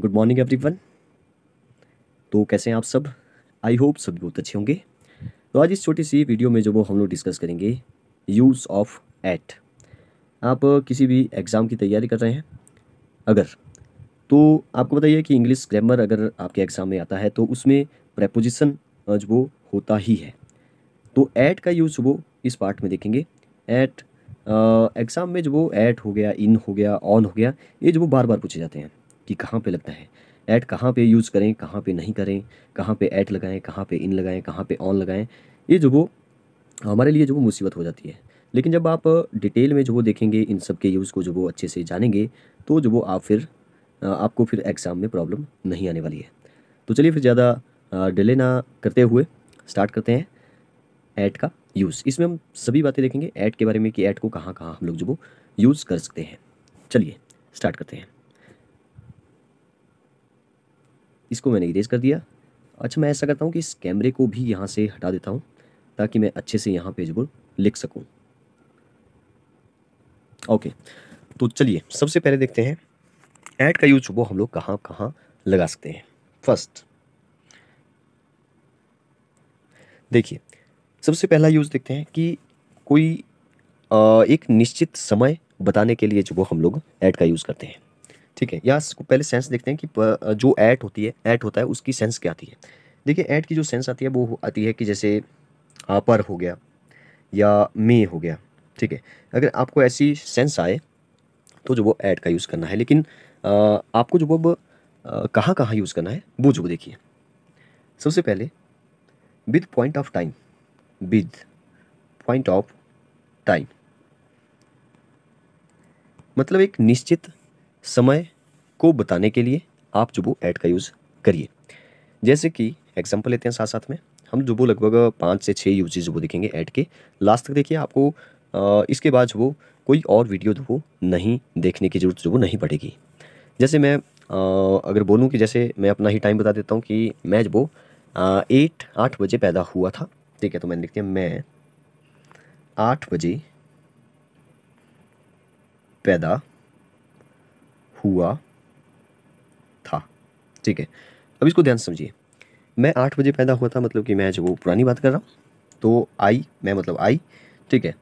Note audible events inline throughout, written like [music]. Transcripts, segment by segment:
Good morning everyone तो कैसे हैं आप सब आई होप सभी बहुत अच्छे होंगे तो आज इस छोटी सी वीडियो में जो वो हम लोग डिस्कस करेंगे यूज़ ऑफ एट आप किसी भी एग्ज़ाम की तैयारी कर रहे हैं अगर तो आपको बताइए कि इंग्लिश ग्रामर अगर आपके एग्ज़ाम में आता है तो उसमें प्रपोजिशन जो वो होता ही है तो ऐट का यूज़ वो इस पार्ट में देखेंगे ऐट एग्ज़ाम में जो वो ऐट हो गया इन हो गया ऑन हो गया ये जो वो बार बार पूछे जाते हैं कि कहाँ पे लगता है ऐड कहाँ पे यूज़ करें कहाँ पे नहीं करें कहाँ पे ऐड लगाएं कहाँ पे इन लगाएं कहाँ पे ऑन लगाएं ये जो वो हमारे लिए जो वो मुसीबत हो जाती है लेकिन जब आप डिटेल में जो वो देखेंगे इन सब के यूज़ को जो वो अच्छे से जानेंगे तो जो वो आप फिर आपको फिर एग्ज़ाम में प्रॉब्लम नहीं आने वाली है तो चलिए फिर ज़्यादा डिले ना करते हुए स्टार्ट करते हैं ऐड का यूज़ इसमें हम सभी बातें देखेंगे ऐड के बारे में कि ऐड को कहाँ कहाँ हम लोग जो वो यूज़ कर सकते हैं चलिए स्टार्ट करते हैं इसको मैंने इरेज कर दिया अच्छा मैं ऐसा करता हूँ कि इस कैमरे को भी यहाँ से हटा देता हूँ ताकि मैं अच्छे से यहाँ पेज पर लिख सकूँ ओके तो चलिए सबसे पहले देखते हैं ऐड का यूज वो हम लोग कहाँ कहाँ लगा सकते हैं फर्स्ट देखिए सबसे पहला यूज देखते हैं कि कोई एक निश्चित समय बताने के लिए जो वो हम लोग ऐड का यूज़ करते हैं ठीक है यहाँ पहले सेंस देखते हैं कि जो ऐट होती है ऐट होता है उसकी सेंस क्या आती है देखिए ऐट की जो सेंस आती है वो आती है कि जैसे पर हो गया या मे हो गया ठीक है अगर आपको ऐसी सेंस आए तो जो वो ऐट का यूज़ करना है लेकिन आपको जो वो कहाँ कहाँ यूज़ करना है वो जो देखिए सबसे पहले with point of time with point of time मतलब एक निश्चित समय को बताने के लिए आप जो वो ऐड का यूज़ करिए जैसे कि एग्जाम्पल लेते हैं साथ साथ में हम जो वो लगभग पाँच से छः यूजेज वो देखेंगे ऐड के लास्ट तक देखिए आपको इसके बाद जो वो कोई और वीडियो जो वो नहीं देखने की जरूरत जो वो नहीं पड़ेगी जैसे मैं अगर बोलूँ कि जैसे मैं अपना ही टाइम बता देता हूँ कि मैं जो वो एट आठ बजे पैदा हुआ था ठीक है तो मैंने लिख दिया मैं आठ बजे पैदा हुआ था ठीक है अब इसको ध्यान समझिए मैं आठ बजे पैदा हुआ था मतलब कि मैं जब वो पुरानी बात कर रहा हूँ तो आई मैं मतलब आई ठीक है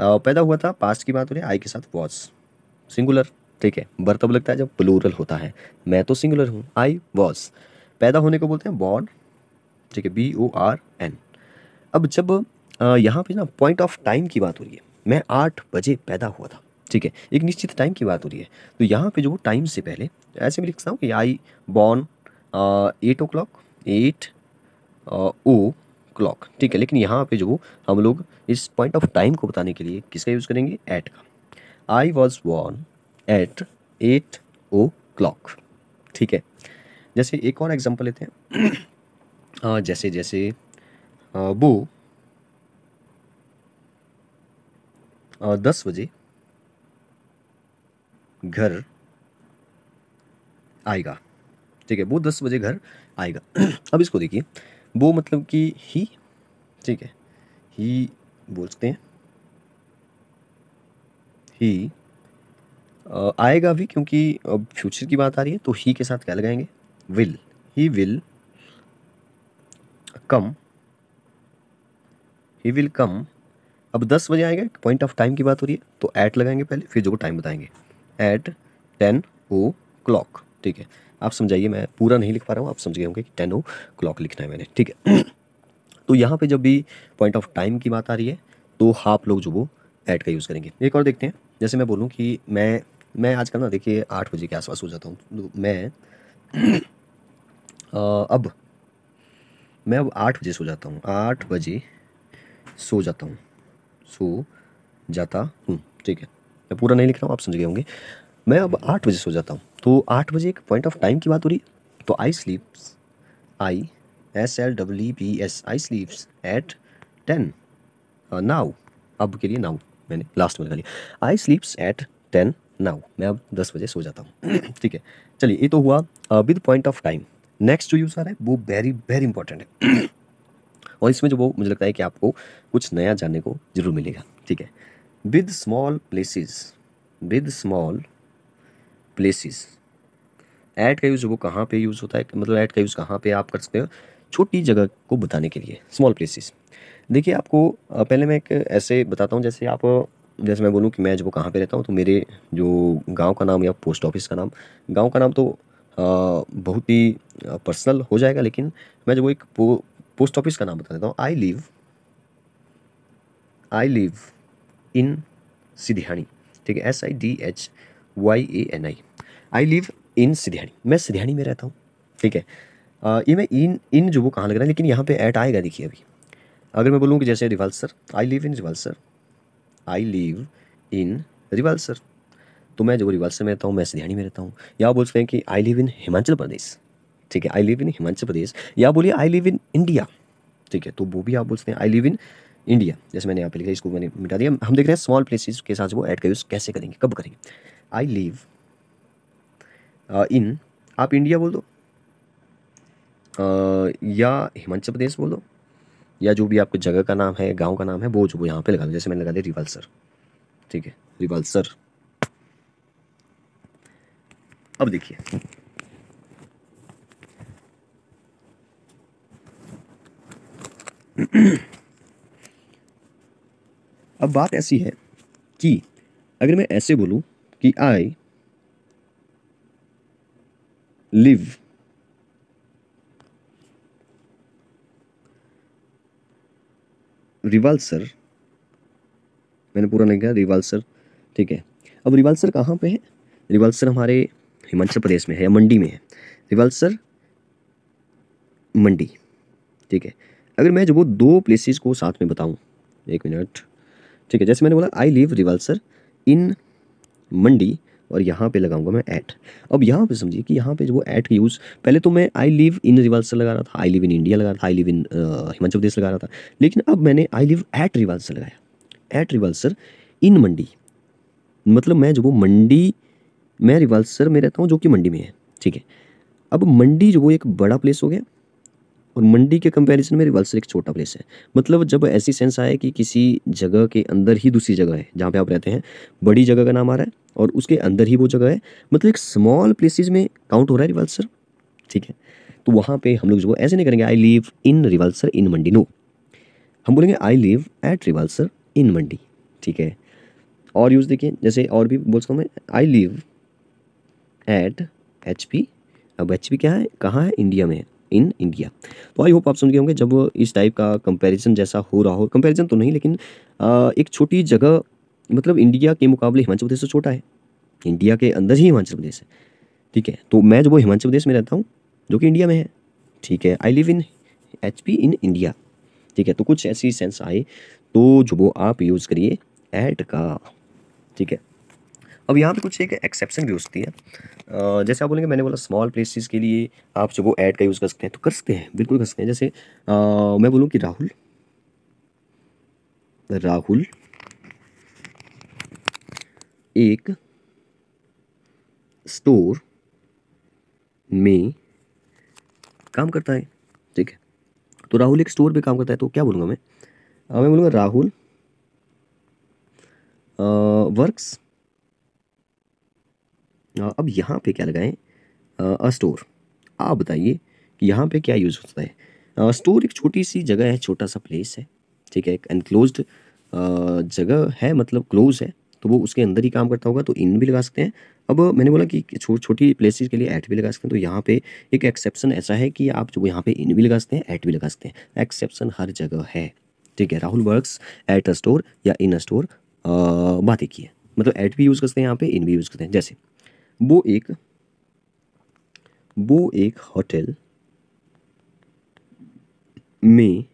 आ, पैदा हुआ था पास्ट की बात हो रही है आई के साथ वॉज सिंगुलर ठीक है बर्तब लगता है जब प्लूरल होता है मैं तो सिंगुलर हूँ आई वॉज पैदा होने को बोलते हैं बॉर्न ठीक है बी ओ आर एन अब जब यहाँ पे ना पॉइंट ऑफ टाइम की बात हो रही है मैं आठ बजे पैदा हुआ था ठीक है एक निश्चित टाइम की बात हो रही है तो यहाँ पे जो टाइम से पहले ऐसे मैं लिखता हूँ कि I born at o'clock at o'clock ठीक है लेकिन यहाँ पे जो हम लोग इस पॉइंट ऑफ टाइम को बताने के लिए किसका यूज़ करेंगे एट का I was born at at o'clock ठीक है जैसे एक और एग्जांपल लेते हैं आ, [clears throat] हाँ, जैसे जैसे uh, वो uh, दस बजे घर आएगा ठीक है वो दस बजे घर आएगा [clears throat] अब इसको देखिए वो मतलब कि ही ठीक है ही बोल सकते हैं ही आएगा भी क्योंकि अब फ्यूचर की बात आ रही है तो ही के साथ क्या लगाएंगे will he will come he will come अब दस बजे आएगा पॉइंट ऑफ टाइम की बात हो रही है तो ऐट लगाएंगे पहले फिर जो टाइम बताएंगे एट टेन ओ क्लॉक ठीक है आप समझाइए मैं पूरा नहीं लिख पा रहा हूँ आप समझ गए होंगे कि टेन ओ क्लॉक लिखना है मैंने ठीक है [clears throat] तो यहाँ पे जब भी पॉइंट ऑफ टाइम की बात आ रही है तो आप लोग जो वो ऐड का यूज़ करेंगे एक और देखते हैं जैसे मैं बोलूँ कि मैं मैं आजकल ना देखिए आठ बजे के आसपास हो जाता हूँ तो मैं आ, [clears throat] अब मैं अब आठ बजे सो जाता हूँ आठ बजे सो जाता हूँ सो जाता हूँ ठीक है मैं पूरा नहीं लिख रहा हूँ आप समझ गए होंगे मैं अब आठ बजे सो जाता हूँ तो आठ बजे एक पॉइंट ऑफ टाइम की बात हो रही तो I sleeps I S L W P S I sleeps at ten now अब के लिए नाउ मैंने लास्ट में लिखा लिया I sleeps at ten now मैं अब दस बजे सो जाता हूँ [clears throat] ठीक है चलिए ये तो हुआ with point of time next जो यूज़ आ रहा है वो वेरी वेरी इंपॉर्टेंट है [clears throat] और इसमें जो वो मुझे लगता है कि आपको कुछ नया जानने को जरूर मिलेगा ठीक है with small places with small places at का यूज़ वो कहाँ पे यूज़ होता है मतलब ऐड का यूज़ कहाँ पे आप कर सकते हो छोटी जगह को बताने के लिए स्मॉल प्लेसेस देखिए आपको पहले मैं एक ऐसे बताता हूँ जैसे आप जैसे मैं बोलूँ कि मैं जब कहाँ पे रहता हूँ तो मेरे जो गांव का नाम या पोस्ट ऑफिस का नाम गांव का नाम तो बहुत ही पर्सनल हो जाएगा लेकिन मैं जब वो एक पो, पोस्ट ऑफिस का नाम बता देता हूँ I live I live in Sidhiyani ठीक है S I D H Y A N I I live in Sidhiyani मैं सिधियाणी में रहता हूँ ठीक है आ, ये मैं इन इन जो वो कहाँ लग रहा है लेकिन यहाँ पे ऐट आएगा देखिए अभी अगर मैं बोलूँ कि जैसे Rewalsar I live in Rewalsar I live in Rewalsar तो मैं जो रिवाल्सर में रहता हूँ मैं सिधियाणी में रहता हूँ या बोल सकते हैं कि आई लिव इन हिमाचल प्रदेश ठीक है आई लिव इन हिमाचल प्रदेश या बोलिए आई लिव इन इंडिया ठीक है तो वो भी आप बोल सकते हैं आई लिव इन इंडिया जैसे मैंने यहाँ पे लिखा इसको मैंने मिटा दिया हम देख रहे हैं स्मॉल प्लेसेस के साथ वो ऐड का यूज़ कैसे करेंगे कब करेंगे आई लिव इन आप इंडिया बोल दो uh, या हिमाचल प्रदेश बोल दो या जो भी आपके जगह का नाम है गांव का नाम है वो जो वो यहाँ पे लगा दो जैसे मैंने लगा दिया रिवालसर ठीक है रिवाल्सर अब देखिए Mm-hmm. [clears throat] अब बात ऐसी है कि अगर मैं ऐसे बोलूं कि आई लिव रिवाल्सर मैंने पूरा नहीं कहा रिवाल्सर ठीक है अब रिवाल्सर कहाँ पे है रिवाल्सर हमारे हिमाचल प्रदेश में है या मंडी में है रिवाल्सर मंडी ठीक है अगर मैं जब वो दो प्लेसेस को साथ में बताऊं एक मिनट ठीक है जैसे मैंने बोला आई लिव रिवल्सर इन मंडी और यहाँ पे लगाऊंगा मैं ऐट अब यहाँ पे समझिए कि यहाँ पे जो वो ऐट का यूज़ पहले तो मैं आई लिव इन रिवाल्सर लगा रहा था आई लिव इन इंडिया लगा रहा था आई लिव इन हिमाचल प्रदेश लगा रहा था लेकिन अब मैंने आई लिव ऐट रिवाल्सर लगाया ऐट रिवाल्सर इन मंडी मतलब मैं जो वो मंडी मैं रिवाल्सर में रहता हूँ जो कि मंडी में है ठीक है अब मंडी जो वो एक बड़ा प्लेस हो गया और मंडी के कंपैरिजन में रिवालसर एक छोटा प्लेस है मतलब जब ऐसी सेंस आए कि किसी जगह के अंदर ही दूसरी जगह है जहाँ पे आप रहते हैं बड़ी जगह का नाम आ रहा है और उसके अंदर ही वो जगह है मतलब एक स्मॉल प्लेसेस में काउंट हो रहा है रिवल्सर ठीक है तो वहाँ पे हम लोग जो ऐसे नहीं करेंगे I live in Rewalsar in Mandi no हम बोलेंगे I live at Rewalsar in Mandi ठीक है और यूज़ देखिए जैसे और भी बोल सकता हूँ मैं I live at H P अब एच पी क्या है कहाँ है इंडिया में है इन इंडिया तो आई होप आप सुन गए होंगे जब इस टाइप का कंपैरिजन जैसा हो रहा हो कंपैरिजन तो नहीं लेकिन आ, एक छोटी जगह मतलब इंडिया के मुकाबले हिमाचल प्रदेश से छोटा है इंडिया के अंदर ही हिमाचल प्रदेश है ठीक है तो मैं जब वो हिमाचल प्रदेश में रहता हूँ जो कि इंडिया में है ठीक है I live in H P in India ठीक है तो कुछ ऐसी सेंस आए तो जो वो आप यूज़ करिए एट का ठीक है अब यहाँ पे कुछ एक एक्सेप्शन भी हो सकती है जैसे आप बोलेंगे मैंने बोला स्मॉल प्लेसेस के लिए आप जो वो ऐड का यूज़ कर सकते हैं तो कर सकते हैं बिल्कुल कर सकते हैं जैसे आ, मैं बोलूँ कि राहुल राहुल एक स्टोर में काम करता है ठीक है तो राहुल एक स्टोर पे काम करता है तो क्या बोलूँगा मैं आ, मैं बोलूँगा राहुल वर्क्स अब यहाँ पे क्या लगाएं अ स्टोर आप बताइए कि यहाँ पे क्या यूज़ होता है स्टोर एक छोटी सी जगह है छोटा सा प्लेस है ठीक है एक एनक्लोज जगह है मतलब क्लोज है तो वो उसके अंदर ही काम करता होगा तो इन भी लगा सकते हैं अब मैंने बोला कि छो, छोटी प्लेसेस के लिए ऐट भी लगा सकते हैं तो यहाँ पे एक एक्सेप्शन ऐसा है कि आप जो यहाँ पे इन भी लगा सकते हैं ऐट भी लगा सकते हैं एक्सेप्शन हर जगह है ठीक है Rahul works at a store या इन अ स्टोर बातें की है मतलब ऐट भी यूज़ करते हैं यहाँ पे इन भी यूज़ करते हैं जैसे वो एक वो एक होटल में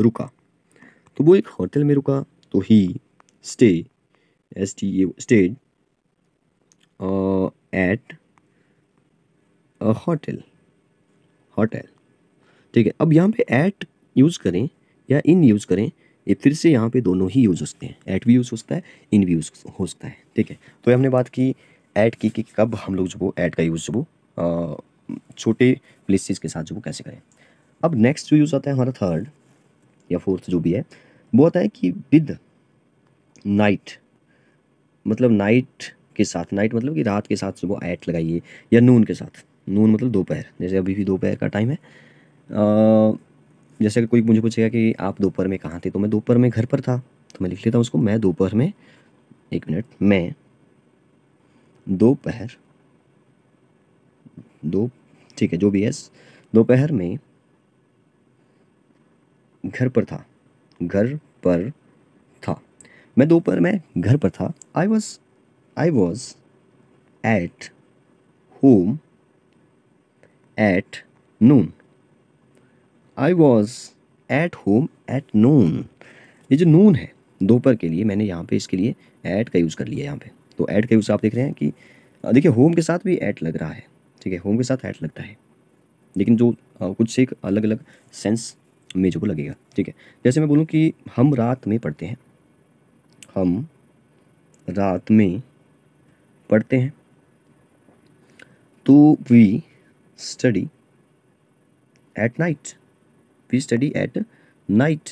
रुका तो वो एक होटल में रुका तो he stay S T A stayed at a hotel hotel ठीक है अब यहाँ पे एट यूज़ करें या इन यूज़ करें ये फिर से यहाँ पे दोनों ही यूज़ हो सकते हैं एट भी यूज़ हो सकता है इन भी यूज़ हो सकता है ठीक है तो हमने बात की ऐड की कि कब हम लोग जो वो ऐड का यूज़ जो वो छोटे प्लेसेस के साथ जो वो कैसे करें अब नेक्स्ट जो यूज़ आता है हमारा थर्ड या फोर्थ जो भी है वो आता है कि विद नाइट मतलब नाइट के साथ नाइट मतलब कि रात के साथ सुबह ऐट लगाइए या नून के साथ नून मतलब दोपहर जैसे अभी भी दोपहर का टाइम है आ, जैसे अगर कोई मुझे पूछेगा कि आप दोपहर में कहाँ थे तो मैं दोपहर में घर पर था तो मैं लिख लेता हूँ उसको मैं दोपहर में एक मिनट मैं दोपहर दो ठीक है जो भी है दोपहर में घर पर था घर पर था मैं दोपहर में घर पर था I was I was at home at noon I was at home at noon ये जो नून है दोपहर के लिए मैंने यहाँ पे इसके लिए ऐट का यूज़ कर लिया यहाँ पे तो ऐड के यूज़ आप देख रहे हैं कि देखिए होम के साथ भी ऐड लग रहा है ठीक है होम के साथ ऐड लगता है लेकिन जो कुछ एक अलग अलग सेंस में जो लगेगा ठीक है जैसे मैं बोलूँ कि हम रात में पढ़ते हैं हम रात में पढ़ते हैं तो we study at night we study at night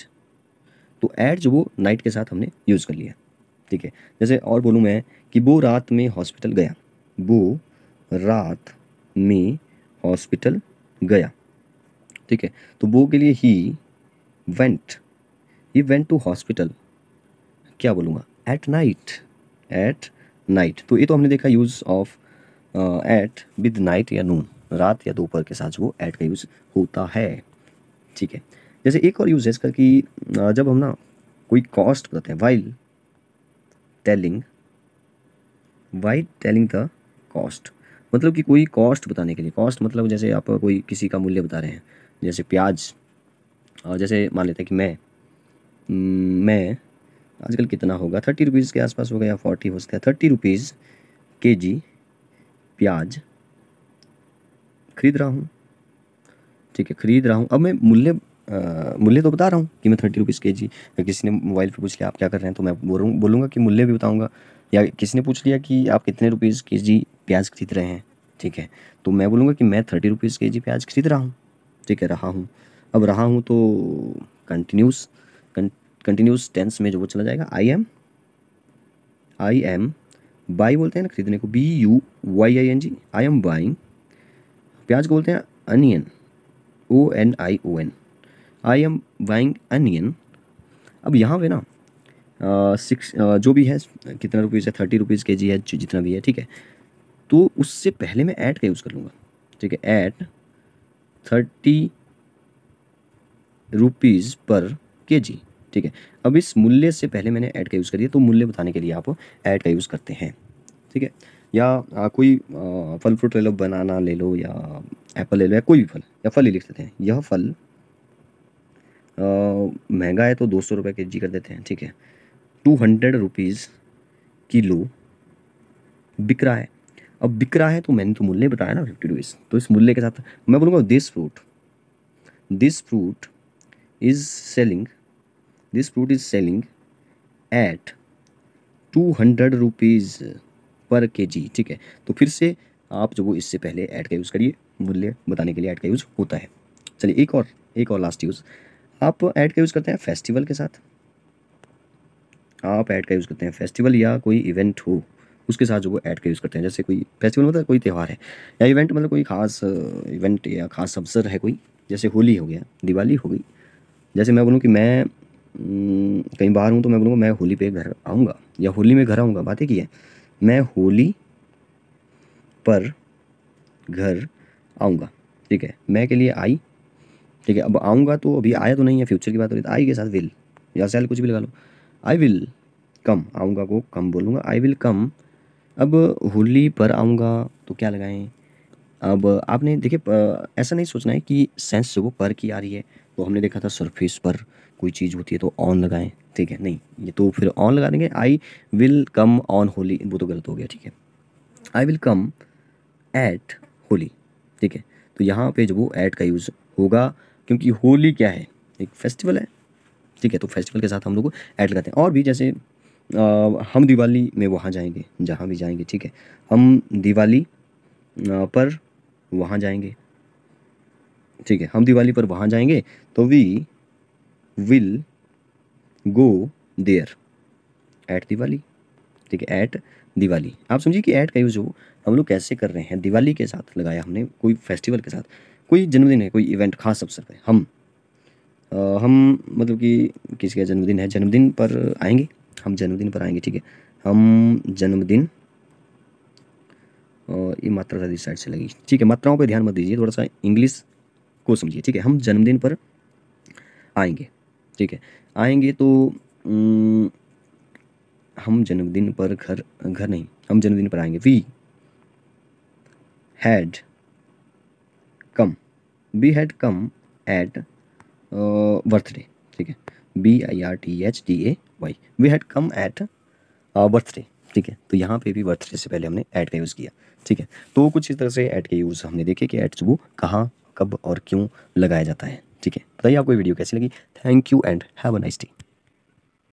तो एट जो वो नाइट के साथ हमने यूज़ कर लिया ठीक है जैसे और बोलूँ मैं कि वो रात में हॉस्पिटल गया वो रात में हॉस्पिटल गया ठीक है तो वो के लिए he went he went to hospital क्या बोलूँगा एट नाइट एट नाइट तो ये तो हमने देखा use of at with night या नून रात या दोपहर के साथ वो एट का यूज़ होता है ठीक है जैसे एक और यूज है इसका कि जब हम ना कोई कॉस्ट बताते हैं while telling while telling the cost मतलब कि कोई कॉस्ट बताने के लिए कॉस्ट मतलब जैसे आप कोई किसी का मूल्य बता रहे हैं जैसे प्याज और जैसे मान लेते हैं कि मैं हम्म, मैं आजकल कितना होगा थर्टी रुपीज़ के आसपास होगा या फोर्टी हो सकता है थर्टी रुपीज़ के जी प्याज खरीद रहा हूँ ठीक है खरीद रहा हूँ अब मैं मूल्य मूल्य तो बता रहा हूँ कि मैं थर्टी रुपीज़ के जी किसी ने मोबाइल पर पूछ लिया आप क्या कर रहे हैं तो मैं बोलूँगा कि मूल्य भी बताऊँगा या किसी ने पूछ लिया कि आप कितने रुपीज़ के जी प्याज खरीद रहे हैं ठीक है तो मैं बोलूँगा कि मैं थर्टी रुपीज़ के जी प्याज खरीद रहा हूँ ठीक है रहा हूँ अब रहा हूँ तो कंटिन्यूस कंटिन्यूस टेंस में जो वो चला जाएगा I am I am buy बोलते हैं ना खरीदने को B U Y I N G I am buying प्याज को बोलते हैं onion O N I O N I am buying onion अब यहाँ पे ना सिक्स जो भी है कितना रुपीज़ है थर्टी रुपीज़ के जी है जितना भी है ठीक है तो उससे पहले मैं ऐड का यूज़ कर लूँगा ठीक है eight thirty rupees per K जी ठीक है अब इस मूल्य से पहले मैंने ऐड का यूज़ करिए तो मूल्य बताने के लिए आप ऐड का यूज़ करते हैं ठीक है या आ, कोई आ, फल फ्रूट ले लो बनाना ले लो या एप्पल ले लो या कोई भी फल या फल ही लिख देते हैं यह फल महंगा है तो दो सौ रुपये के जी कर देते हैं ठीक है टू हंड्रेड रुपीज़ किलो बिक रहा है अब बिक रहा है तो मैंने तो मूल्य बताया ना फिफ्टी रुपीज़ तो इस मूल्य के साथ मैं बोलूँगा this fruit this fruit is selling this fruit is selling at two hundred rupees per K जी ठीक है तो फिर से आप जो वो इससे पहले ऐड का यूज़ करिए मूल्य बताने के लिए ऐड का यूज़ होता है चलिए एक और एक और लास्ट यूज़ आप ऐड का यूज़ करते हैं फेस्टिवल के साथ आप ऐड का यूज़ करते हैं फेस्टिवल या कोई इवेंट हो उसके साथ जो वो ऐड का यूज़ करते हैं जैसे कोई फेस्टिवल मतलब कोई त्यौहार है या इवेंट मतलब कोई खास इवेंट uh, या खास अवसर है कोई जैसे होली हो गया दिवाली हो गई जैसे मैं बोलूँ कि मैं कहीं बाहर हूँ तो मैं बोलूँगा मैं होली पे घर आऊँगा या होली में घर आऊँगा बातें की है मैं होली पर घर आऊँगा ठीक है मैं के लिए आई ठीक है अब आऊँगा तो अभी आया तो नहीं है फ्यूचर की बात हो रही है तो आई के साथ विल या सेल कुछ भी लगा लो आई विल कम आऊँगा को कम बोलूँगा आई विल कम अब होली पर आऊँगा तो क्या लगाएं अब आपने देखिए ऐसा नहीं सोचना है कि सेंस वो पर की आ रही है तो हमने देखा था सरफेस पर कोई चीज़ होती है तो ऑन लगाएं ठीक है नहीं ये तो फिर ऑन लगा देंगे I will come on Holi वो तो गलत हो गया ठीक है I will come at Holi ठीक है तो यहाँ पे जो वो ऐट का यूज़ होगा क्योंकि होली क्या है एक फेस्टिवल है ठीक है तो फेस्टिवल के साथ हम लोग ऐड लगाते हैं और भी जैसे हम दिवाली में वहाँ जाएंगे जहाँ भी जाएंगे ठीक है हम दिवाली पर वहाँ जाएंगे ठीक है हम दिवाली पर वहाँ जाएंगे तो we will go there at Diwali ठीक है एट दिवाली आप समझिए कि ऐट का यूज़ हो हम लोग कैसे कर रहे हैं दिवाली के साथ लगाया हमने कोई फेस्टिवल के साथ कोई जन्मदिन है कोई इवेंट खास अवसर पर हम आ, हम मतलब कि किसी का जन्मदिन है जन्मदिन पर आएंगे हम जन्मदिन पर आएंगे ठीक है हम जन्मदिन और ये मात्रा सारी साइड से लगी ठीक है मात्राओं पर ध्यान मत दीजिए थोड़ा सा इंग्लिश को समझिए ठीक है हम जन्मदिन पर आएंगे ठीक है आएंगे तो हम जन्मदिन पर घर घर नहीं हम जन्मदिन पर आएंगे we had come we had come at birthday ठीक है B I R T H D A Y we had come at birthday ठीक है तो यहाँ पे भी बर्थडे से पहले हमने ऐड का यूज़ किया ठीक है तो कुछ इस तरह से ऐड का यूज़ हमने देखे कि एड्स वो कहाँ कब और क्यों लगाया जाता है ठीक है बताइए आपको वीडियो कैसी लगी thank you and have a nice day